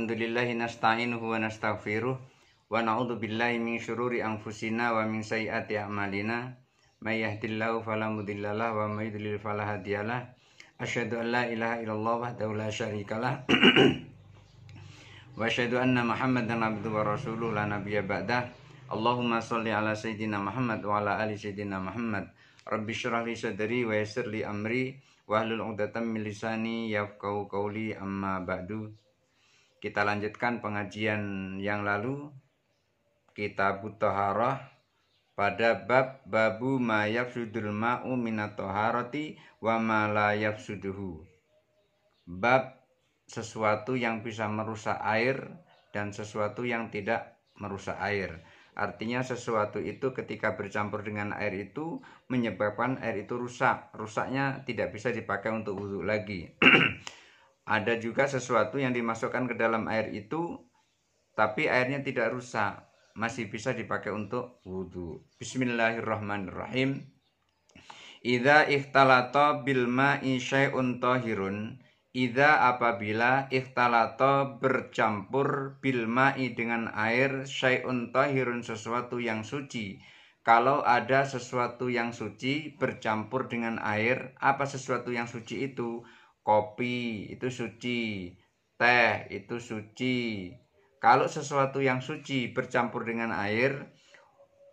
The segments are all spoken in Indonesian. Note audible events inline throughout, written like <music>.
Alhamdulillahi nasta'inuhu wa nastaghfiruh wa na'udhu billahi min syururi anfusina wa min sayi'ati a'malina may yahdihillahu wa may falahadiyalah fala asyhadu an la ilaha illallah wa daulah syarikalah wa asyhadu anna muhammadan abdu wa rasuluh la nabiyya ba'dah Allahumma salli ala sayyidina Muhammad wa ala ali sayyidina Muhammad Rabbi syurah li sadari wa yasir li amri wa hlul 'uqdatam milisani lisani amma ba'du kita lanjutkan pengajian yang lalu Kita butoharoh pada bab babu mayab sudul ma'u minatoharoti wa malayab suduhu Bab sesuatu yang bisa merusak air dan sesuatu yang tidak merusak air. Artinya sesuatu itu ketika bercampur dengan air itu menyebabkan air itu rusak. Rusaknya tidak bisa dipakai untuk wudhu lagi. <clears throat> Ada juga sesuatu yang dimasukkan ke dalam air itu, tapi airnya tidak rusak, masih bisa dipakai untuk wudhu. Bismillahirrahmanirrahim. Ida ikhtalato bilma Unto Hirun. Ida apabila ikhtalato bercampur bilma'i dengan air syai'un Hirun sesuatu yang suci. Kalau ada sesuatu yang suci bercampur dengan air, apa sesuatu yang suci itu? kopi itu suci, teh itu suci. Kalau sesuatu yang suci bercampur dengan air,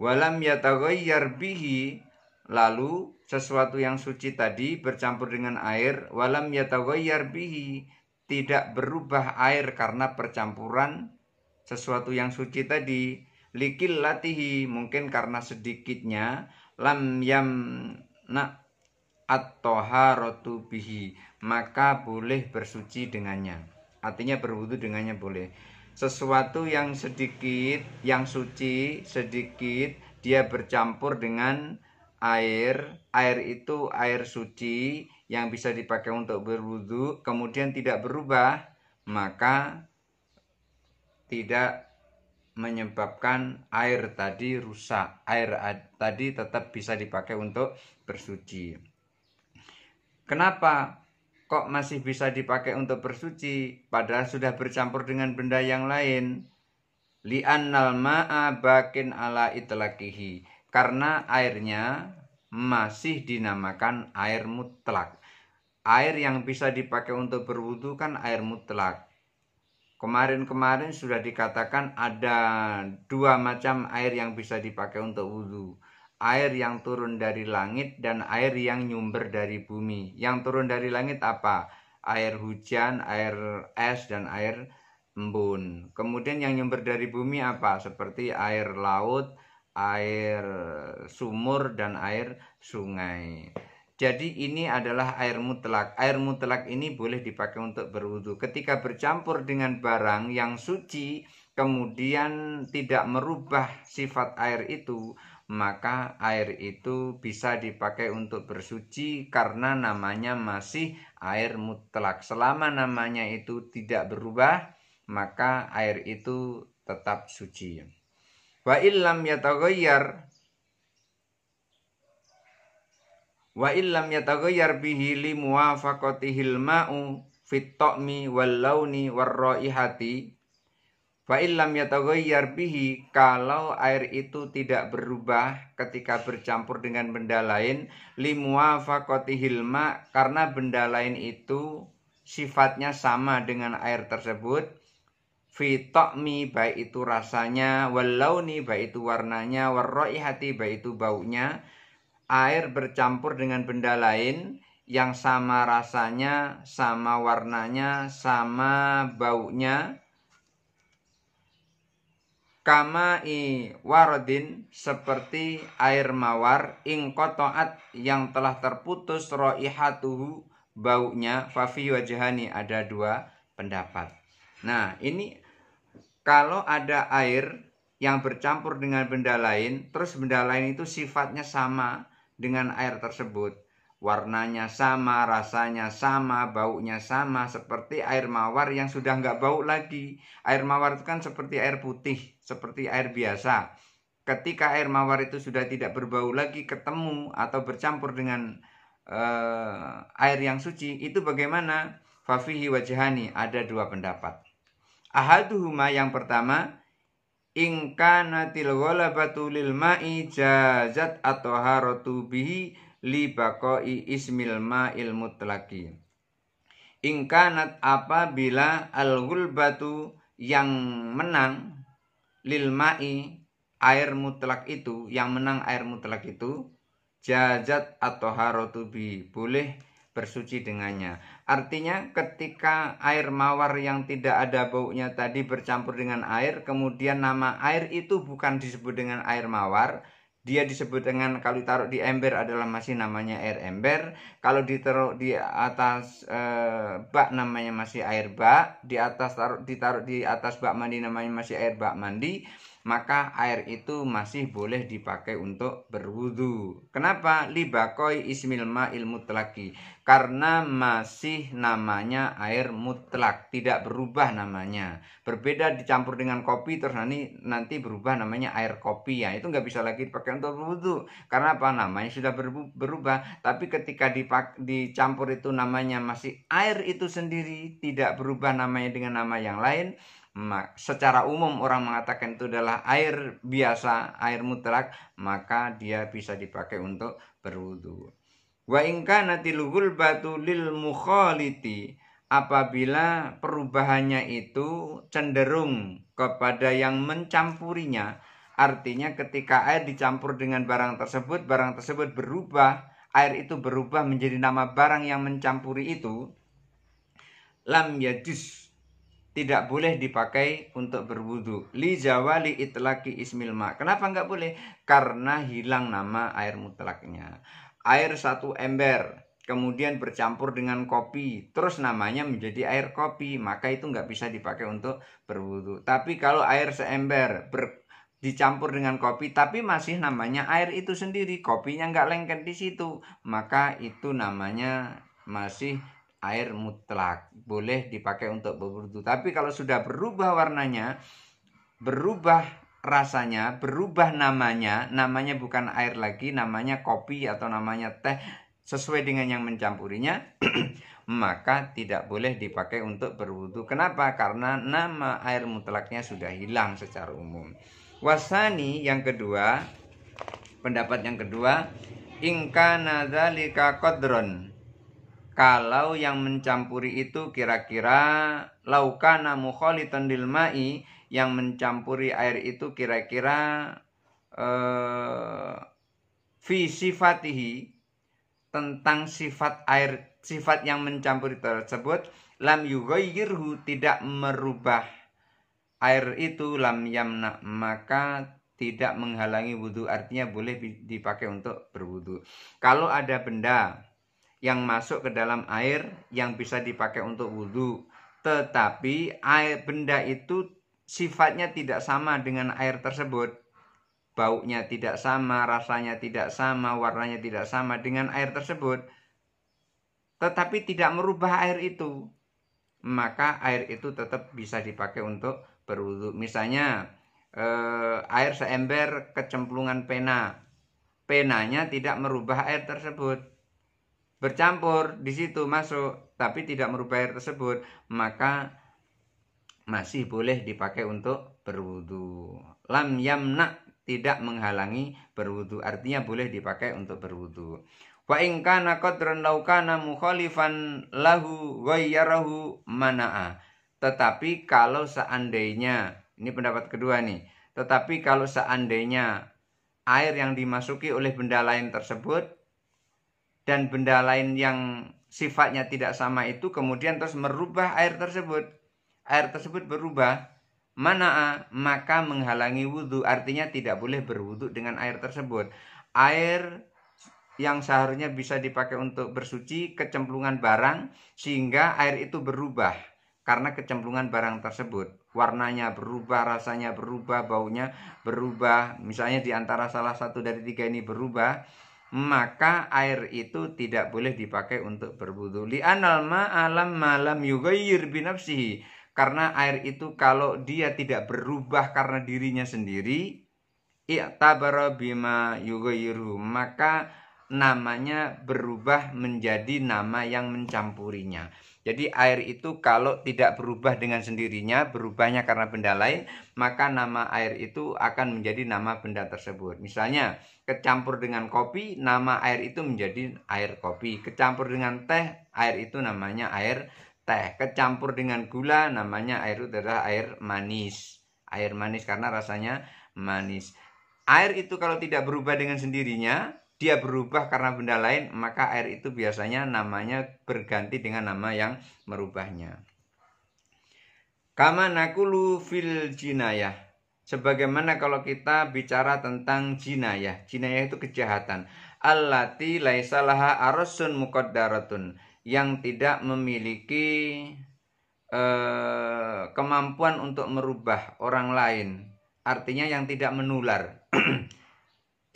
walam yatagoyar bihi lalu sesuatu yang suci tadi bercampur dengan air, walam yatagoyar bihi tidak berubah air karena percampuran sesuatu yang suci tadi likil latihi mungkin karena sedikitnya lam yam nak at-taharatu bihi, maka boleh bersuci dengannya. Artinya berwudu dengannya boleh. Sesuatu yang sedikit, yang suci sedikit, dia bercampur dengan air. Air itu air suci yang bisa dipakai untuk berwudu, kemudian tidak berubah, maka tidak menyebabkan air tadi rusak. Air tadi tetap bisa dipakai untuk bersuci. Kenapa kok masih bisa dipakai untuk bersuci padahal sudah bercampur dengan benda yang lain? Li'annal ma'a bakin ala itlaqihi. Karena airnya masih dinamakan air mutlak. Air yang bisa dipakai untuk berwudu kan air mutlak. Kemarin-kemarin sudah dikatakan ada dua macam air yang bisa dipakai untuk wudhu air yang turun dari langit dan air yang nyumber dari bumi. Yang turun dari langit apa? Air hujan, air es, dan air embun. Kemudian yang nyumber dari bumi apa? Seperti air laut, air sumur, dan air sungai. Jadi ini adalah air mutlak. Air mutlak ini boleh dipakai untuk berwudu. Ketika bercampur dengan barang yang suci, kemudian tidak merubah sifat air itu, maka air itu bisa dipakai untuk bersuci karena namanya masih air mutlak. Selama namanya itu tidak berubah, maka air itu tetap suci. Wa illam yataghayyar wa illam yataghayyar bihi li muwafaqatihil ma'u fit ta'mi wal launi war raihati Fa illam yataghayyar bihi kalau air itu tidak berubah ketika bercampur dengan benda lain limuwafaqatihil hilma karena benda lain itu sifatnya sama dengan air tersebut fi ta'mi baik itu rasanya walauni baik itu warnanya warraihati baik itu baunya air bercampur dengan benda lain yang sama rasanya sama warnanya sama baunya kama i waradin seperti air mawar kotoat yang telah terputus roihatuhu baunya fafi wajahani ada dua pendapat. Nah ini kalau ada air yang bercampur dengan benda lain terus benda lain itu sifatnya sama dengan air tersebut warnanya sama, rasanya sama, baunya sama seperti air mawar yang sudah nggak bau lagi. Air mawar itu kan seperti air putih seperti air biasa. Ketika air mawar itu sudah tidak berbau lagi ketemu atau bercampur dengan uh, air yang suci, itu bagaimana? Fafihi wajhani ada dua pendapat. Ahaduhuma yang pertama ingkanatil wala lil ma'i jazat atau harotu bihi li ismil ma'il mutlaki. Ingkanat apabila al gulbatu yang menang Lilmai air mutlak itu yang menang air mutlak itu jajat atau harotubi boleh bersuci dengannya artinya ketika air mawar yang tidak ada baunya tadi bercampur dengan air kemudian nama air itu bukan disebut dengan air mawar dia disebut dengan kalau ditaruh di ember adalah masih namanya air ember kalau ditaruh di atas e, bak namanya masih air bak di atas taruh ditaruh di atas bak mandi namanya masih air bak mandi maka air itu masih boleh dipakai untuk berwudu. Kenapa? Libakoi ismil ma'il mutlaki. Karena masih namanya air mutlak, tidak berubah namanya. Berbeda dicampur dengan kopi terus nanti nanti berubah namanya air kopi ya. Itu nggak bisa lagi dipakai untuk berwudu. Karena apa? Namanya sudah berubah, tapi ketika dipak dicampur itu namanya masih air itu sendiri, tidak berubah namanya dengan nama yang lain, secara umum orang mengatakan itu adalah air biasa, air mutlak, maka dia bisa dipakai untuk berwudu. Wa tilhul batu lil mukhaliti apabila perubahannya itu cenderung kepada yang mencampurinya artinya ketika air dicampur dengan barang tersebut barang tersebut berubah air itu berubah menjadi nama barang yang mencampuri itu lam yajus tidak boleh dipakai untuk berwudu. Li jawali itlaki ismil ma. Kenapa nggak boleh? Karena hilang nama air mutlaknya. Air satu ember, kemudian bercampur dengan kopi, terus namanya menjadi air kopi, maka itu nggak bisa dipakai untuk berwudu. Tapi kalau air seember ber, dicampur dengan kopi, tapi masih namanya air itu sendiri, kopinya nggak lengket di situ, maka itu namanya masih air mutlak. Boleh dipakai untuk berwudu. Tapi kalau sudah berubah warnanya, berubah rasanya, berubah namanya, namanya bukan air lagi, namanya kopi atau namanya teh sesuai dengan yang mencampurinya, <clears throat> maka tidak boleh dipakai untuk berwudu. Kenapa? Karena nama air mutlaknya sudah hilang secara umum. Wasani yang kedua, pendapat yang kedua, ingka dzalika qadron kalau yang mencampuri itu kira-kira laukana mukhalitan dilmai ma'i yang mencampuri air itu kira-kira eh, fi sifatihi tentang sifat air sifat yang mencampuri tersebut lam yugoyirhu tidak merubah air itu lam yamna maka tidak menghalangi wudhu artinya boleh dipakai untuk berwudhu kalau ada benda yang masuk ke dalam air yang bisa dipakai untuk wudhu. Tetapi air benda itu sifatnya tidak sama dengan air tersebut. Baunya tidak sama, rasanya tidak sama, warnanya tidak sama dengan air tersebut. Tetapi tidak merubah air itu. Maka air itu tetap bisa dipakai untuk berwudhu. Misalnya eh, air seember kecemplungan pena. Penanya tidak merubah air tersebut bercampur di situ masuk tapi tidak merubah air tersebut maka masih boleh dipakai untuk berwudu lam yamna tidak menghalangi berwudu artinya boleh dipakai untuk berwudu wa in kana qadran law kana mukhalifan lahu ghayyarahu mana'a tetapi kalau seandainya ini pendapat kedua nih tetapi kalau seandainya air yang dimasuki oleh benda lain tersebut dan benda lain yang sifatnya tidak sama itu kemudian terus merubah air tersebut. Air tersebut berubah. mana maka menghalangi wudhu. Artinya tidak boleh berwudhu dengan air tersebut. Air yang seharusnya bisa dipakai untuk bersuci kecemplungan barang sehingga air itu berubah karena kecemplungan barang tersebut warnanya berubah rasanya berubah baunya berubah misalnya di antara salah satu dari tiga ini berubah maka air itu tidak boleh dipakai untuk berwudu. Li'anal alam malam yugayir binafsihi. Karena air itu kalau dia tidak berubah karena dirinya sendiri, i'tabara bima yugayiru, maka namanya berubah menjadi nama yang mencampurinya. Jadi air itu kalau tidak berubah dengan sendirinya, berubahnya karena benda lain, maka nama air itu akan menjadi nama benda tersebut. Misalnya, kecampur dengan kopi, nama air itu menjadi air kopi. Kecampur dengan teh, air itu namanya air teh. Kecampur dengan gula, namanya air itu adalah air manis. Air manis karena rasanya manis. Air itu kalau tidak berubah dengan sendirinya, dia berubah karena benda lain, maka air itu biasanya namanya berganti dengan nama yang merubahnya. Kama nakulu fil jinayah. Sebagaimana kalau kita bicara tentang jinayah. Jinayah itu kejahatan. Allati laisalaha arasun muqaddaratun. Yang tidak memiliki eh, kemampuan untuk merubah orang lain. Artinya yang tidak menular. <clears throat>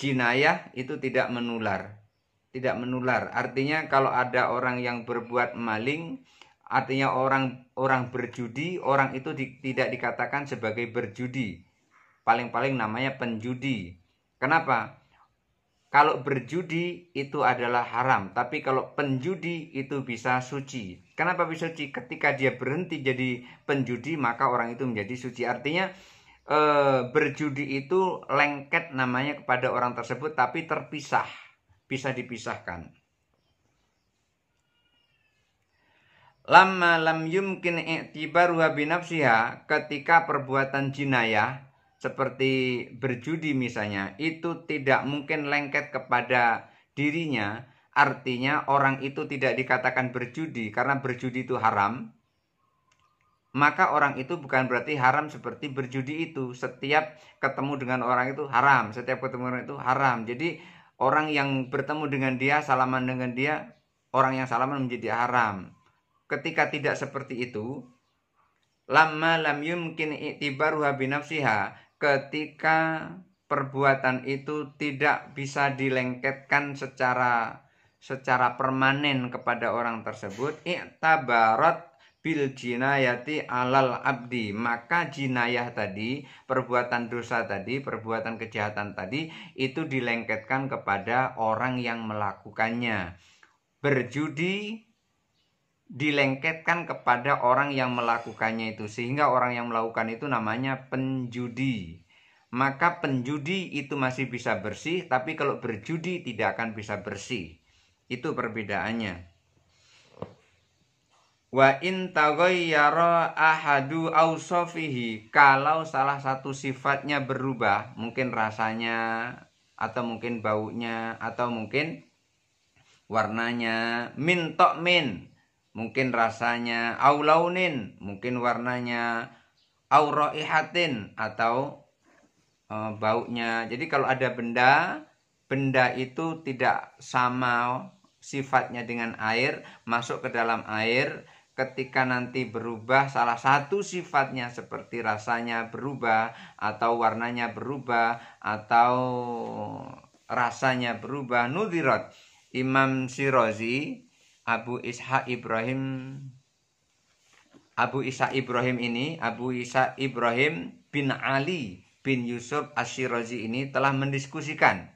jinayah itu tidak menular. Tidak menular. Artinya kalau ada orang yang berbuat maling, artinya orang orang berjudi, orang itu di, tidak dikatakan sebagai berjudi. Paling-paling namanya penjudi. Kenapa? Kalau berjudi itu adalah haram, tapi kalau penjudi itu bisa suci. Kenapa bisa suci? Ketika dia berhenti jadi penjudi, maka orang itu menjadi suci. Artinya e, berjudi itu lengket namanya kepada orang tersebut tapi terpisah, bisa dipisahkan. Lama lam yumkin i'tibaruha binafsiha ketika perbuatan jinayah seperti berjudi misalnya itu tidak mungkin lengket kepada dirinya artinya orang itu tidak dikatakan berjudi karena berjudi itu haram maka orang itu bukan berarti haram seperti berjudi itu. Setiap ketemu dengan orang itu haram, setiap ketemu orang itu haram. Jadi orang yang bertemu dengan dia, salaman dengan dia, orang yang salaman menjadi haram. Ketika tidak seperti itu, lama lam yumkin i'tibaruha binafsiha, ketika perbuatan itu tidak bisa dilengketkan secara secara permanen kepada orang tersebut, i'tabarat bil jinayati alal abdi maka jinayah tadi perbuatan dosa tadi perbuatan kejahatan tadi itu dilengketkan kepada orang yang melakukannya berjudi dilengketkan kepada orang yang melakukannya itu sehingga orang yang melakukan itu namanya penjudi maka penjudi itu masih bisa bersih tapi kalau berjudi tidak akan bisa bersih itu perbedaannya wa in taghayyara ahadu awsafihi kalau salah satu sifatnya berubah mungkin rasanya atau mungkin baunya atau mungkin warnanya min min mungkin rasanya aulaunin mungkin warnanya auraihatin atau e, baunya jadi kalau ada benda benda itu tidak sama sifatnya dengan air masuk ke dalam air ketika nanti berubah salah satu sifatnya seperti rasanya berubah atau warnanya berubah atau rasanya berubah nudirat Imam Sirozi Abu isha Ibrahim Abu Isa Ibrahim ini Abu Isa Ibrahim bin Ali bin Yusuf Asyirozi ini telah mendiskusikan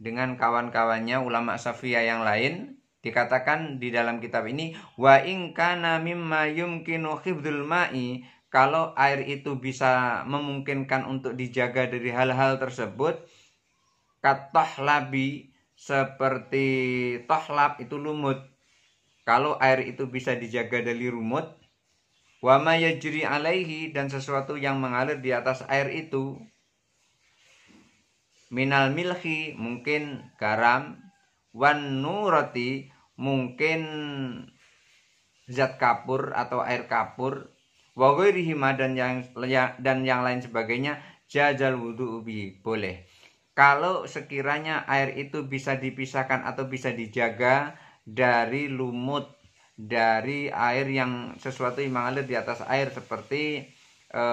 dengan kawan-kawannya ulama Safiya yang lain Dikatakan di dalam kitab ini wa in kana mimma yumkinu ma'i kalau air itu bisa memungkinkan untuk dijaga dari hal-hal tersebut katohlabi seperti tohlab itu lumut kalau air itu bisa dijaga dari lumut wama yajri alaihi dan sesuatu yang mengalir di atas air itu minal milhi mungkin garam wan nurati mungkin zat kapur atau air kapur wa dan yang ya, dan yang lain sebagainya jajal wudhu ubi boleh kalau sekiranya air itu bisa dipisahkan atau bisa dijaga dari lumut dari air yang sesuatu yang mengalir di atas air seperti e,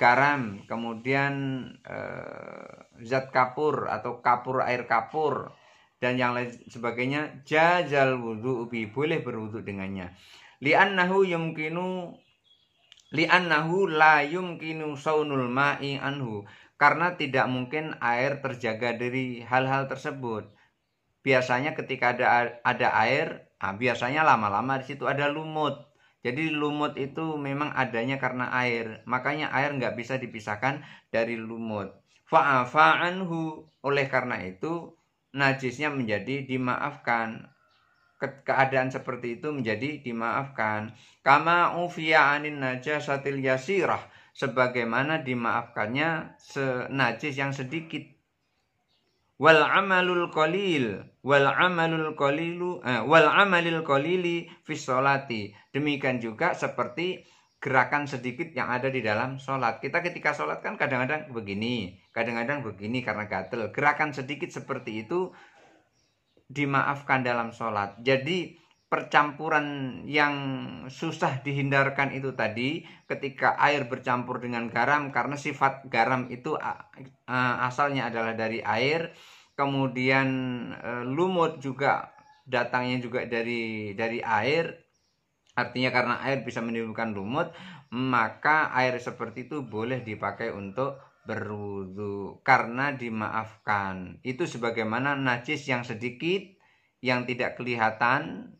garam kemudian e, zat kapur atau kapur air kapur dan yang lain sebagainya jazal wudhu bi boleh berwudhu dengannya li'annahu yumkinu li'annahu la yumkinu saunul ma'i anhu karena tidak mungkin air terjaga dari hal-hal tersebut biasanya ketika ada ada air nah biasanya lama-lama di situ ada lumut jadi lumut itu memang adanya karena air makanya air nggak bisa dipisahkan dari lumut fa'afa anhu oleh karena itu najisnya menjadi dimaafkan keadaan seperti itu menjadi dimaafkan kama ufiya anin najasatil yasirah sebagaimana dimaafkannya najis yang sedikit wal amalul qalil wal amalul qalilu eh, wal amalil qalili fi demikian juga seperti gerakan sedikit yang ada di dalam sholat. Kita ketika sholat kan kadang-kadang begini, kadang-kadang begini karena gatel. Gerakan sedikit seperti itu dimaafkan dalam sholat. Jadi percampuran yang susah dihindarkan itu tadi ketika air bercampur dengan garam karena sifat garam itu asalnya adalah dari air kemudian e, lumut juga datangnya juga dari dari air Artinya karena air bisa menimbulkan lumut, maka air seperti itu boleh dipakai untuk berwudu karena dimaafkan. Itu sebagaimana najis yang sedikit yang tidak kelihatan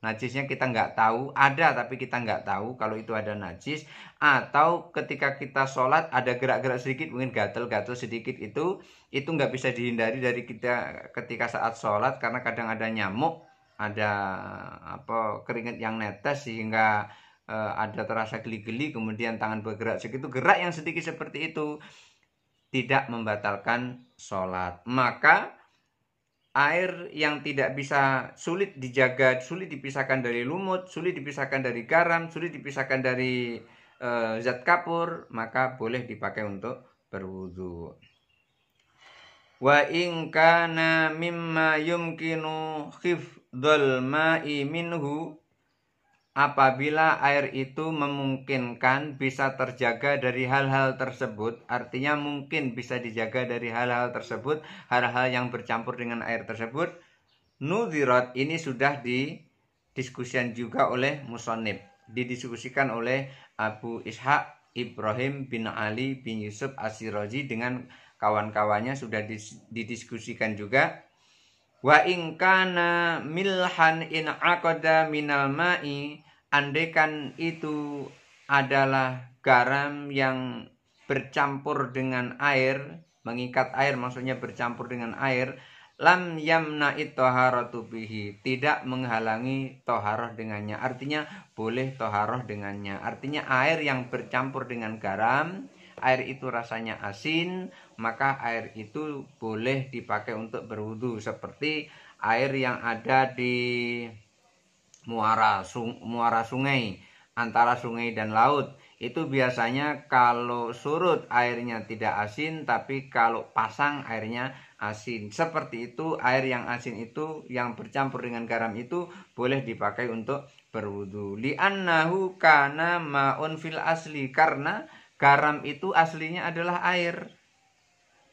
najisnya kita nggak tahu ada tapi kita nggak tahu kalau itu ada najis atau ketika kita sholat ada gerak-gerak sedikit mungkin gatel-gatel sedikit itu itu nggak bisa dihindari dari kita ketika saat sholat karena kadang ada nyamuk ada apa keringat yang netes sehingga eh, ada terasa geli-geli kemudian tangan bergerak segitu gerak yang sedikit seperti itu tidak membatalkan sholat maka air yang tidak bisa sulit dijaga sulit dipisahkan dari lumut sulit dipisahkan dari garam sulit dipisahkan dari eh, zat kapur maka boleh dipakai untuk berwudu wa ingkana mimma yumkinu khif dolma'i minhu apabila air itu memungkinkan bisa terjaga dari hal-hal tersebut artinya mungkin bisa dijaga dari hal-hal tersebut hal-hal yang bercampur dengan air tersebut nudirat ini sudah didiskusikan juga oleh musonib didiskusikan oleh Abu Ishaq Ibrahim bin Ali bin Yusuf Asiroji dengan kawan-kawannya sudah didiskusikan juga Wa ingkana milhan in akoda minal ma'i Andekan itu adalah garam yang bercampur dengan air Mengikat air maksudnya bercampur dengan air Lam yamna bihi Tidak menghalangi toharoh dengannya Artinya boleh toharoh dengannya Artinya air yang bercampur dengan garam Air itu rasanya asin maka air itu boleh dipakai untuk berwudu seperti air yang ada di muara sung, muara sungai antara sungai dan laut itu biasanya kalau surut airnya tidak asin tapi kalau pasang airnya asin seperti itu air yang asin itu yang bercampur dengan garam itu boleh dipakai untuk berwudu li'annahu kana ma'un fil asli karena garam itu aslinya adalah air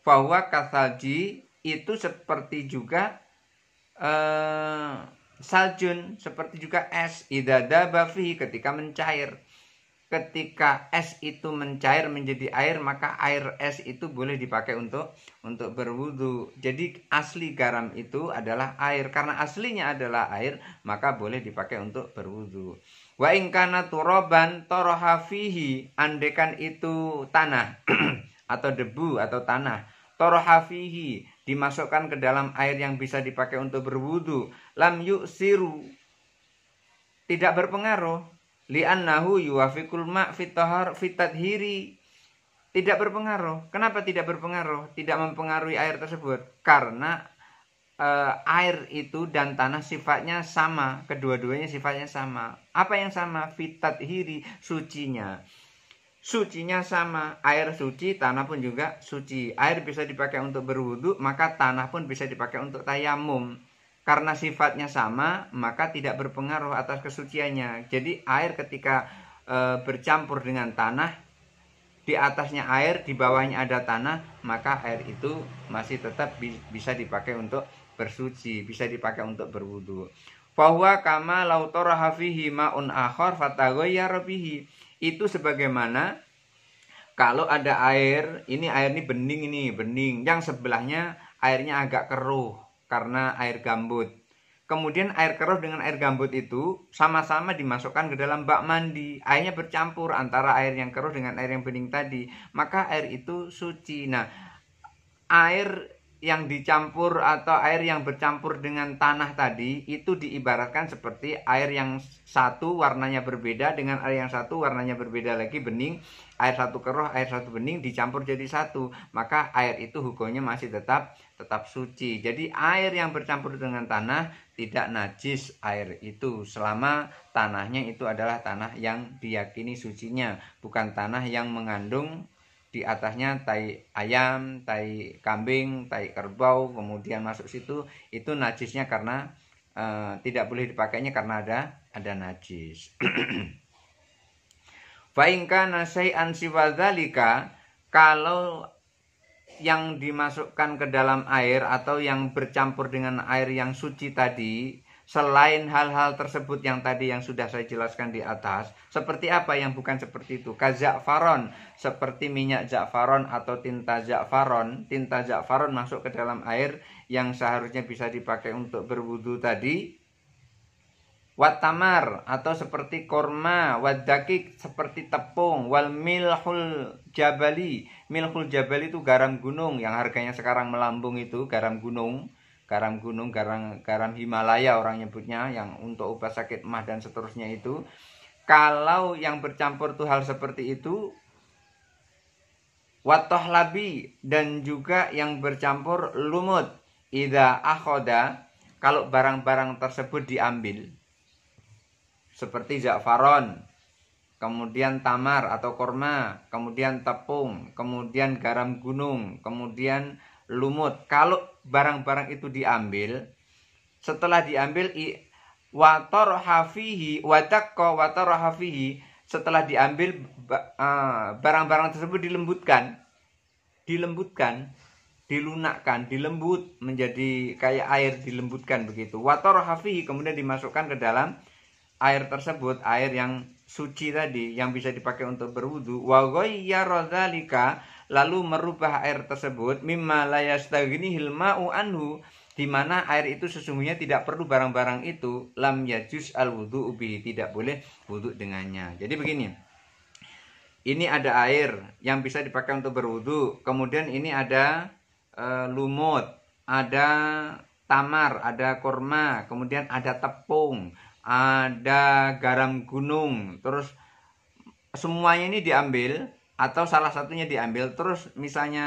bahwa kasalji itu seperti juga eh, saljun, seperti juga es idada bafi ketika mencair. Ketika es itu mencair menjadi air, maka air es itu boleh dipakai untuk untuk berwudu. Jadi asli garam itu adalah air karena aslinya adalah air, maka boleh dipakai untuk berwudu. Wa ingkana turoban torohafihi andekan itu tanah <clears throat> atau debu atau tanah torohafihi dimasukkan ke dalam air yang bisa dipakai untuk berwudu lam yuk siru tidak berpengaruh lian li'annahu yuafikul mak fitahar fitadhiri tidak berpengaruh. Kenapa tidak berpengaruh? Tidak mempengaruhi air tersebut karena uh, air itu dan tanah sifatnya sama, kedua-duanya sifatnya sama. Apa yang sama? Fitat hiri sucinya sucinya sama air suci tanah pun juga suci air bisa dipakai untuk berwudu maka tanah pun bisa dipakai untuk tayamum karena sifatnya sama maka tidak berpengaruh atas kesuciannya jadi air ketika e, bercampur dengan tanah di atasnya air di bawahnya ada tanah maka air itu masih tetap bi bisa dipakai untuk bersuci bisa dipakai untuk berwudu bahwa kama lautora hafihi ma'un akhor fatagoya itu sebagaimana kalau ada air, ini air ini bening ini, bening. Yang sebelahnya airnya agak keruh karena air gambut. Kemudian air keruh dengan air gambut itu sama-sama dimasukkan ke dalam bak mandi. Airnya bercampur antara air yang keruh dengan air yang bening tadi. Maka air itu suci. Nah, air yang dicampur atau air yang bercampur dengan tanah tadi itu diibaratkan seperti air yang satu warnanya berbeda dengan air yang satu warnanya berbeda lagi bening air satu keruh air satu bening dicampur jadi satu maka air itu hukumnya masih tetap tetap suci jadi air yang bercampur dengan tanah tidak najis air itu selama tanahnya itu adalah tanah yang diyakini sucinya bukan tanah yang mengandung di atasnya tai ayam, tai kambing, tai kerbau, kemudian masuk situ itu najisnya karena e, tidak boleh dipakainya karena ada ada najis. <clears throat> Faingka nasai ansiwadalika kalau yang dimasukkan ke dalam air atau yang bercampur dengan air yang suci tadi selain hal-hal tersebut yang tadi yang sudah saya jelaskan di atas, seperti apa yang bukan seperti itu? faron seperti minyak zafaron atau tinta zafaron. Tinta zafaron masuk ke dalam air yang seharusnya bisa dipakai untuk berwudu tadi. Watamar atau seperti korma, wadakik seperti tepung, wal milhul jabali. Milhul jabali itu garam gunung yang harganya sekarang melambung itu garam gunung garam gunung, garam garam Himalaya orang nyebutnya yang untuk obat sakit mah dan seterusnya itu. Kalau yang bercampur tuh hal seperti itu watoh labi dan juga yang bercampur lumut ida akhoda kalau barang-barang tersebut diambil seperti za'faron kemudian tamar atau korma kemudian tepung kemudian garam gunung kemudian lumut. Kalau barang-barang itu diambil, setelah diambil wator hafihi wadakko wator hafihi setelah diambil barang-barang tersebut dilembutkan, dilembutkan, dilunakkan, dilembut menjadi kayak air dilembutkan begitu. Wator hafihi kemudian dimasukkan ke dalam air tersebut, air yang suci tadi yang bisa dipakai untuk berwudu. Wa ghayyara lalu merubah air tersebut mimma yastaghnihil ma'u anhu di mana air itu sesungguhnya tidak perlu barang-barang itu lam yajus al wudu ubi tidak boleh wudhu dengannya jadi begini ini ada air yang bisa dipakai untuk berwudhu kemudian ini ada e, lumut ada tamar ada korma kemudian ada tepung ada garam gunung terus semuanya ini diambil atau salah satunya diambil terus misalnya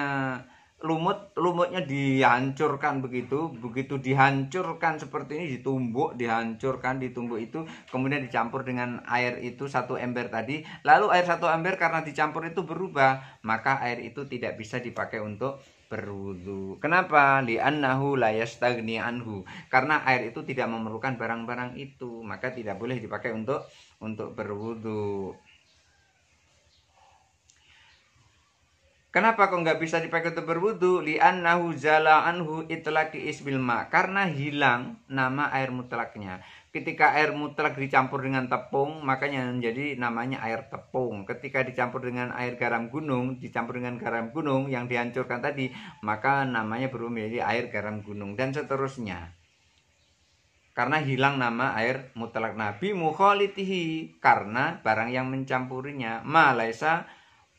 lumut lumutnya dihancurkan begitu begitu dihancurkan seperti ini ditumbuk dihancurkan ditumbuk itu kemudian dicampur dengan air itu satu ember tadi lalu air satu ember karena dicampur itu berubah maka air itu tidak bisa dipakai untuk berwudu. Kenapa? Li'annahu la yastagni anhu. Karena air itu tidak memerlukan barang-barang itu, maka tidak boleh dipakai untuk untuk berwudu. Kenapa kok nggak bisa dipakai untuk berwudu? Li'annahu zala anhu itlaqi ismil ma. Karena hilang nama air mutlaknya. Ketika air mutlak dicampur dengan tepung, makanya menjadi namanya air tepung. Ketika dicampur dengan air garam gunung, dicampur dengan garam gunung yang dihancurkan tadi, maka namanya berubah menjadi air garam gunung dan seterusnya. Karena hilang nama air mutlak Nabi mukholitihi karena barang yang mencampurinya. Malaysia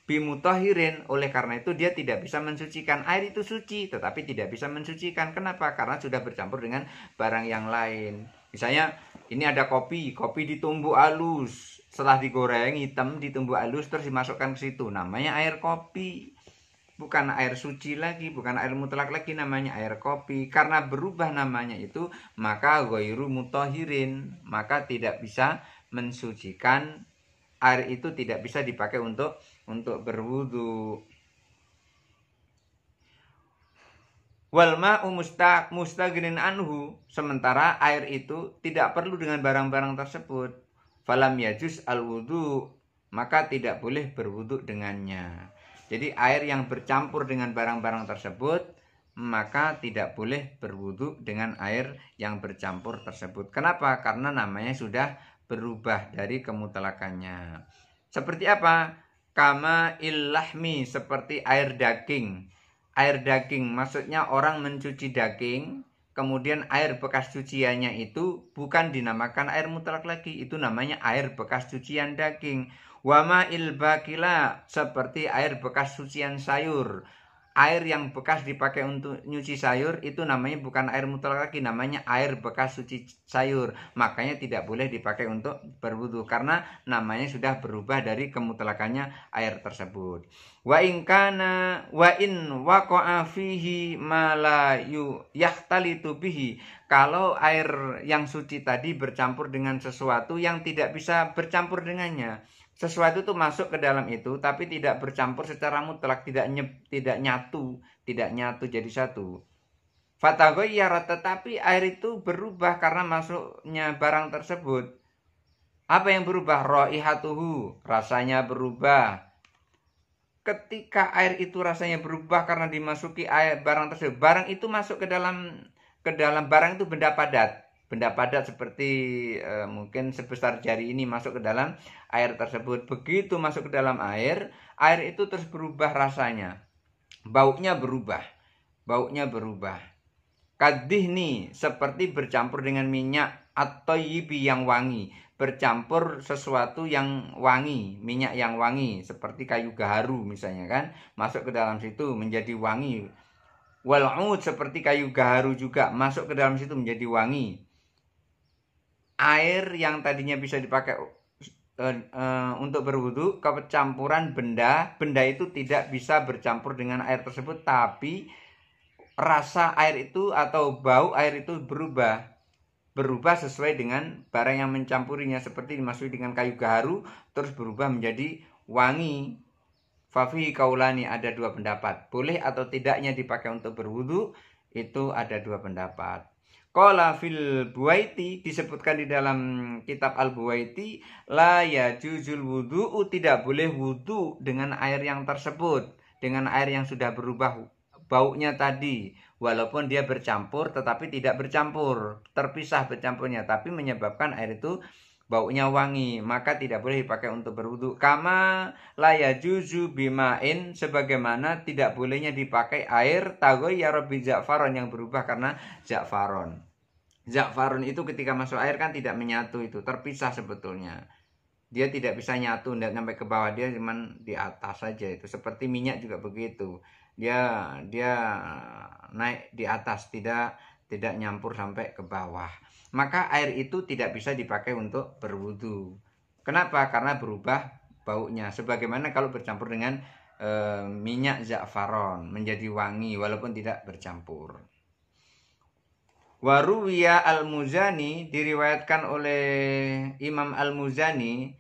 bimutahirin oleh karena itu dia tidak bisa mensucikan air itu suci tetapi tidak bisa mensucikan kenapa karena sudah bercampur dengan barang yang lain misalnya ini ada kopi kopi ditumbuk halus setelah digoreng hitam ditumbuk halus terus dimasukkan ke situ namanya air kopi bukan air suci lagi, bukan air mutlak lagi namanya air kopi. Karena berubah namanya itu, maka goiru mutohirin, maka tidak bisa mensucikan air itu tidak bisa dipakai untuk untuk berwudu. walma umusta musta anhu, sementara air itu tidak perlu dengan barang-barang tersebut. Falam yajus al wudu, maka tidak boleh berwudu dengannya. Jadi air yang bercampur dengan barang-barang tersebut maka tidak boleh berwudu dengan air yang bercampur tersebut. Kenapa? Karena namanya sudah berubah dari kemutlakannya. Seperti apa? kama illahmi seperti air daging. Air daging maksudnya orang mencuci daging, kemudian air bekas cuciannya itu bukan dinamakan air mutlak lagi, itu namanya air bekas cucian daging. Wama ilbakila seperti air bekas cucian sayur air yang bekas dipakai untuk nyuci sayur itu namanya bukan air mutlak lagi namanya air bekas suci sayur makanya tidak boleh dipakai untuk berwudu karena namanya sudah berubah dari kemutlakannya air tersebut wa in kana wa in waqa'a fihi ma la yahtalitu bihi kalau air yang suci tadi bercampur dengan sesuatu yang tidak bisa bercampur dengannya sesuatu itu masuk ke dalam itu tapi tidak bercampur secara mutlak tidak nyep tidak nyatu tidak nyatu jadi satu iya tetapi air itu berubah karena masuknya barang tersebut apa yang berubah roihatuhu rasanya berubah ketika air itu rasanya berubah karena dimasuki air barang tersebut barang itu masuk ke dalam ke dalam barang itu benda padat benda padat seperti e, mungkin sebesar jari ini masuk ke dalam air tersebut. Begitu masuk ke dalam air, air itu terus berubah rasanya. Baunya berubah. Baunya berubah. nih seperti bercampur dengan minyak atau yibi yang wangi. Bercampur sesuatu yang wangi, minyak yang wangi. Seperti kayu gaharu misalnya kan. Masuk ke dalam situ menjadi wangi. Walau seperti kayu gaharu juga masuk ke dalam situ menjadi wangi air yang tadinya bisa dipakai uh, uh, untuk berwudu kecampuran benda benda itu tidak bisa bercampur dengan air tersebut tapi rasa air itu atau bau air itu berubah berubah sesuai dengan barang yang mencampurinya seperti dimasuki dengan kayu gaharu terus berubah menjadi wangi Fafi kaulani ada dua pendapat boleh atau tidaknya dipakai untuk berwudu itu ada dua pendapat Qala fil buaiti disebutkan di dalam kitab al buaiti la ya juzul wudu tidak boleh wudu dengan air yang tersebut dengan air yang sudah berubah baunya tadi walaupun dia bercampur tetapi tidak bercampur terpisah bercampurnya tapi menyebabkan air itu baunya wangi, maka tidak boleh dipakai untuk berwudu. Kama laya juzu bimain sebagaimana tidak bolehnya dipakai air tagoy ya Rabbi Ja'faron yang berubah karena Ja'faron. Ja'faron itu ketika masuk air kan tidak menyatu itu, terpisah sebetulnya. Dia tidak bisa nyatu, tidak sampai ke bawah dia cuman di atas saja itu. Seperti minyak juga begitu. Dia dia naik di atas tidak tidak nyampur sampai ke bawah maka air itu tidak bisa dipakai untuk berwudu. Kenapa? Karena berubah baunya. Sebagaimana kalau bercampur dengan e, minyak za'faron menjadi wangi walaupun tidak bercampur. Waruwiya Al-Muzani diriwayatkan oleh Imam Al-Muzani.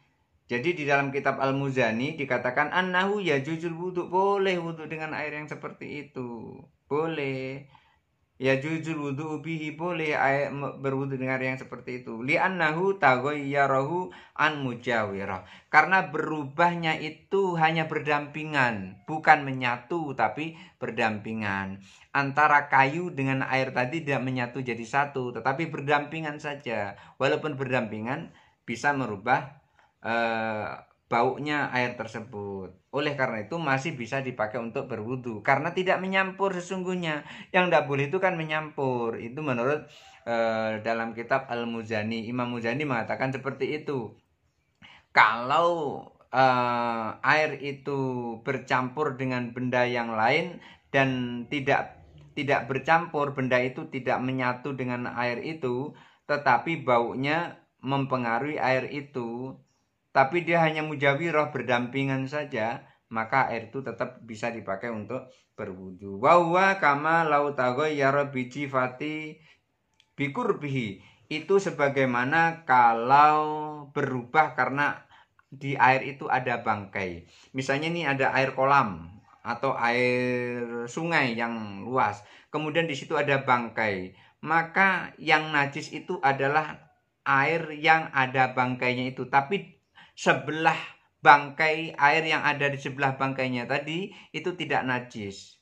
Jadi di dalam kitab Al-Muzani dikatakan annahu ya jujur wudu Boleh wudu dengan air yang seperti itu. Boleh ya jujur wudhu bihi boleh berwudhu dengan yang seperti itu li'annahu yarahu an mujawirah karena berubahnya itu hanya berdampingan bukan menyatu tapi berdampingan antara kayu dengan air tadi tidak menyatu jadi satu tetapi berdampingan saja walaupun berdampingan bisa merubah eh, baunya air tersebut. Oleh karena itu masih bisa dipakai untuk berwudu karena tidak menyampur sesungguhnya. Yang tidak boleh itu kan menyampur. Itu menurut e, dalam kitab Al-Muzani, Imam Muzani mengatakan seperti itu. Kalau e, air itu bercampur dengan benda yang lain dan tidak tidak bercampur, benda itu tidak menyatu dengan air itu, tetapi baunya mempengaruhi air itu tapi dia hanya mujawiroh berdampingan saja, maka air itu tetap bisa dipakai untuk berwudu. Wawa kama lautago yaro biji fati bikur bihi Itu sebagaimana kalau berubah karena di air itu ada bangkai. Misalnya nih ada air kolam atau air sungai yang luas. Kemudian di situ ada bangkai. Maka yang najis itu adalah air yang ada bangkainya itu. Tapi sebelah bangkai air yang ada di sebelah bangkainya tadi itu tidak najis.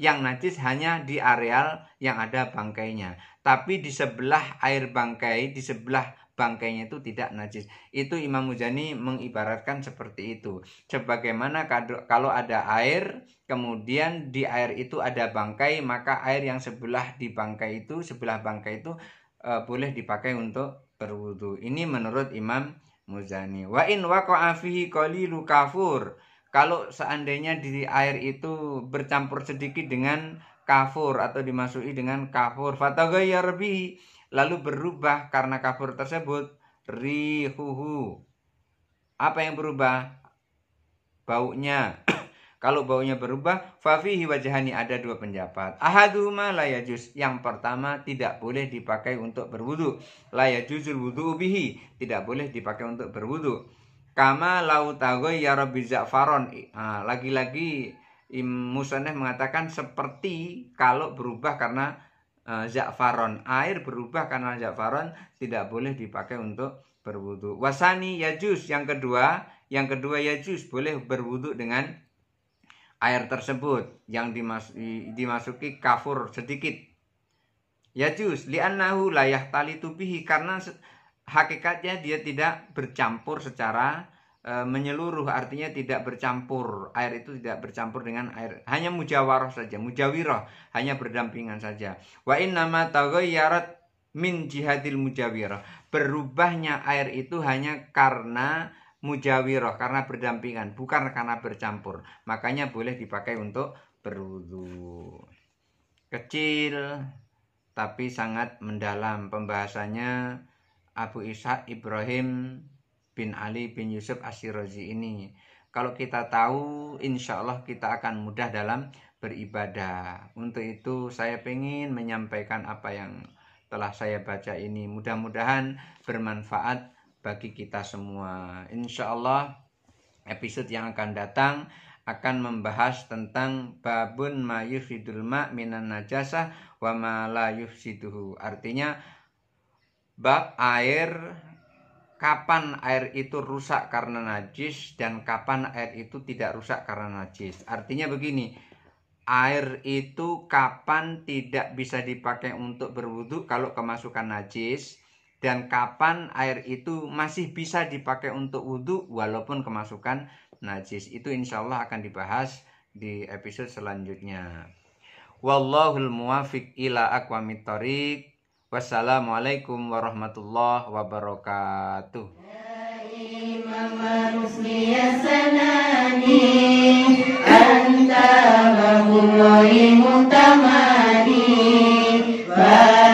Yang najis hanya di areal yang ada bangkainya. Tapi di sebelah air bangkai, di sebelah bangkainya itu tidak najis. Itu Imam Mujani mengibaratkan seperti itu. Sebagaimana kalau ada air, kemudian di air itu ada bangkai, maka air yang sebelah di bangkai itu, sebelah bangkai itu eh, boleh dipakai untuk berwudu. Ini menurut Imam muzani wa in waqa'a fihi qalilu kafur kalau seandainya di air itu bercampur sedikit dengan kafur atau dimasuki dengan kafur fataghayyar bi lalu berubah karena kafur tersebut rihuhu apa yang berubah baunya kalau baunya berubah, fafihi wajahani ada dua pendapat. Ahaduma layajus Yang pertama tidak boleh dipakai untuk berwudu. Layajuzul wudu ubihi. Tidak boleh dipakai untuk berwudu. Kama lau tagoy ya rabbi za'faron. Lagi-lagi Im Musaneh mengatakan seperti kalau berubah karena uh, za'faron. Air berubah karena za'faron tidak boleh dipakai untuk berwudu. Wasani yajus yang kedua, yang kedua yajus boleh berwudu dengan air tersebut yang dimas dimasuki kafur sedikit. Ya jus li'annahu layah tali tubihi karena hakikatnya dia tidak bercampur secara e, menyeluruh artinya tidak bercampur air itu tidak bercampur dengan air hanya mujawaroh saja mujawiroh hanya berdampingan saja wa nama taghayyarat min jihadil mujawiroh berubahnya air itu hanya karena mujawiroh karena berdampingan bukan karena bercampur makanya boleh dipakai untuk berwudu kecil tapi sangat mendalam pembahasannya Abu Ishaq Ibrahim bin Ali bin Yusuf Asyirozi ini kalau kita tahu insya Allah kita akan mudah dalam beribadah untuk itu saya ingin menyampaikan apa yang telah saya baca ini mudah-mudahan bermanfaat bagi kita semua. Insya Allah episode yang akan datang akan membahas tentang babun mayuf yufsidul ma minan najasah wa ma Artinya bab air kapan air itu rusak karena najis dan kapan air itu tidak rusak karena najis. Artinya begini, air itu kapan tidak bisa dipakai untuk berwudhu kalau kemasukan najis dan kapan air itu masih bisa dipakai untuk wudhu walaupun kemasukan najis. Itu insya Allah akan dibahas di episode selanjutnya. Wallahul muwafiq ila aqwamit Wassalamualaikum warahmatullahi wabarakatuh. Anta